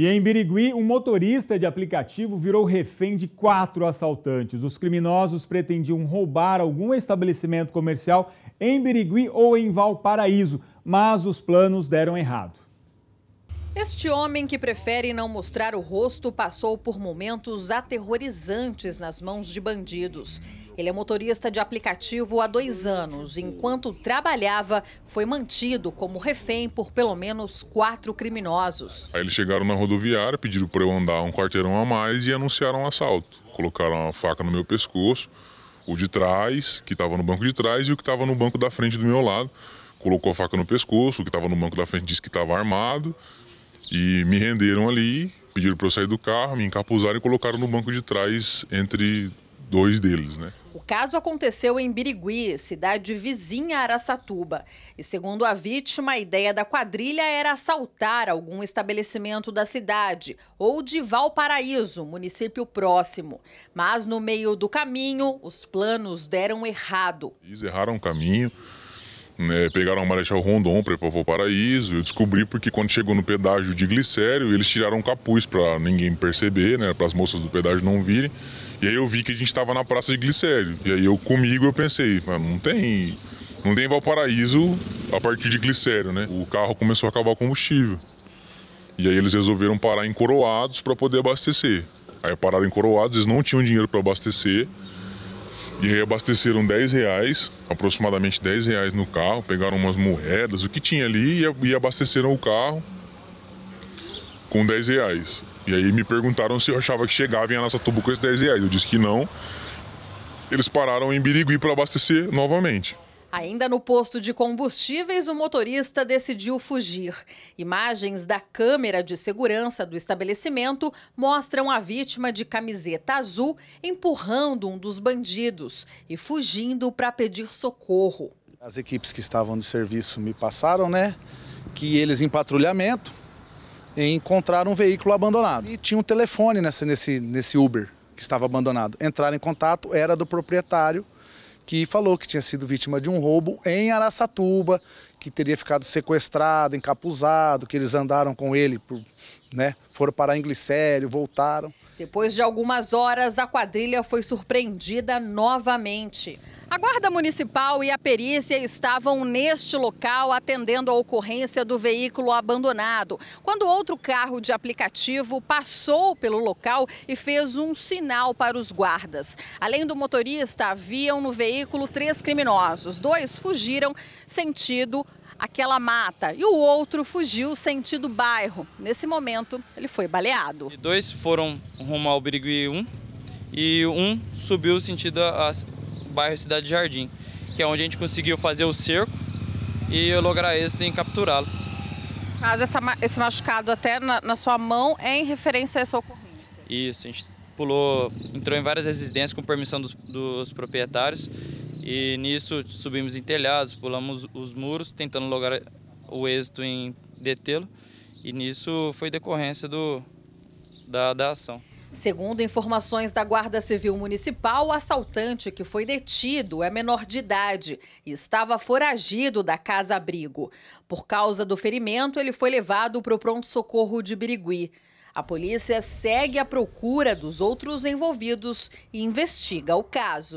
E em Birigui, um motorista de aplicativo virou refém de quatro assaltantes. Os criminosos pretendiam roubar algum estabelecimento comercial em Birigui ou em Valparaíso, mas os planos deram errado. Este homem que prefere não mostrar o rosto passou por momentos aterrorizantes nas mãos de bandidos. Ele é motorista de aplicativo há dois anos. Enquanto trabalhava, foi mantido como refém por pelo menos quatro criminosos. Aí eles chegaram na rodoviária, pediram para eu andar um quarteirão a mais e anunciaram um assalto. Colocaram a faca no meu pescoço, o de trás, que estava no banco de trás, e o que estava no banco da frente do meu lado. Colocou a faca no pescoço, o que estava no banco da frente disse que estava armado. E me renderam ali, pediram para eu sair do carro, me encapuzaram e colocaram no banco de trás entre dois deles, né? O caso aconteceu em Birigui, cidade vizinha a Araçatuba. E segundo a vítima, a ideia da quadrilha era assaltar algum estabelecimento da cidade ou de Valparaíso, município próximo. Mas no meio do caminho, os planos deram errado. Eles erraram o caminho né, pegaram o Marechal Rondon para ir para o Paraíso. Eu descobri porque quando chegou no pedágio de Glicério, eles tiraram o um capuz para ninguém perceber, né, para as moças do pedágio não virem. E aí eu vi que a gente estava na praça de Glicério. E aí eu comigo eu pensei, não tem, não tem Valparaíso a partir de Glicério, né? O carro começou a acabar o combustível. E aí eles resolveram parar em Coroados para poder abastecer. Aí pararam em Coroados, eles não tinham dinheiro para abastecer. E aí abasteceram 10 reais, aproximadamente 10 reais no carro, pegaram umas moedas, o que tinha ali e abasteceram o carro com 10 reais. E aí me perguntaram se eu achava que chegava em Anassatuba com esses 10 reais. Eu disse que não. Eles pararam em Birigui para abastecer novamente. Ainda no posto de combustíveis, o motorista decidiu fugir. Imagens da câmera de segurança do estabelecimento mostram a vítima de camiseta azul empurrando um dos bandidos e fugindo para pedir socorro. As equipes que estavam de serviço me passaram, né, que eles em patrulhamento encontraram um veículo abandonado. E tinha um telefone nesse, nesse, nesse Uber que estava abandonado. Entraram em contato, era do proprietário que falou que tinha sido vítima de um roubo em Araçatuba, que teria ficado sequestrado, encapuzado, que eles andaram com ele, por, né, foram para Inglicério, voltaram. Depois de algumas horas, a quadrilha foi surpreendida novamente. A Guarda Municipal e a perícia estavam neste local atendendo a ocorrência do veículo abandonado, quando outro carro de aplicativo passou pelo local e fez um sinal para os guardas. Além do motorista, haviam no veículo três criminosos. Dois fugiram sentido aquela mata e o outro fugiu sentido bairro. Nesse momento, ele foi baleado. E dois foram rumo ao Birigui 1 e um subiu sentido a, bairro Cidade Jardim, que é onde a gente conseguiu fazer o cerco e lograr êxito em capturá-lo. Mas essa, esse machucado até na, na, sua mão é em referência a essa ocorrência? Isso, a gente pulou, entrou em várias residências com permissão dos, dos proprietários e nisso subimos em telhados, pulamos os muros, tentando lograr o êxito em detê-lo. E nisso foi decorrência do, da, da ação. Segundo informações da Guarda Civil Municipal, o assaltante que foi detido é menor de idade e estava foragido da casa-abrigo. Por causa do ferimento, ele foi levado para o pronto-socorro de Birigui. A polícia segue a procura dos outros envolvidos e investiga o caso.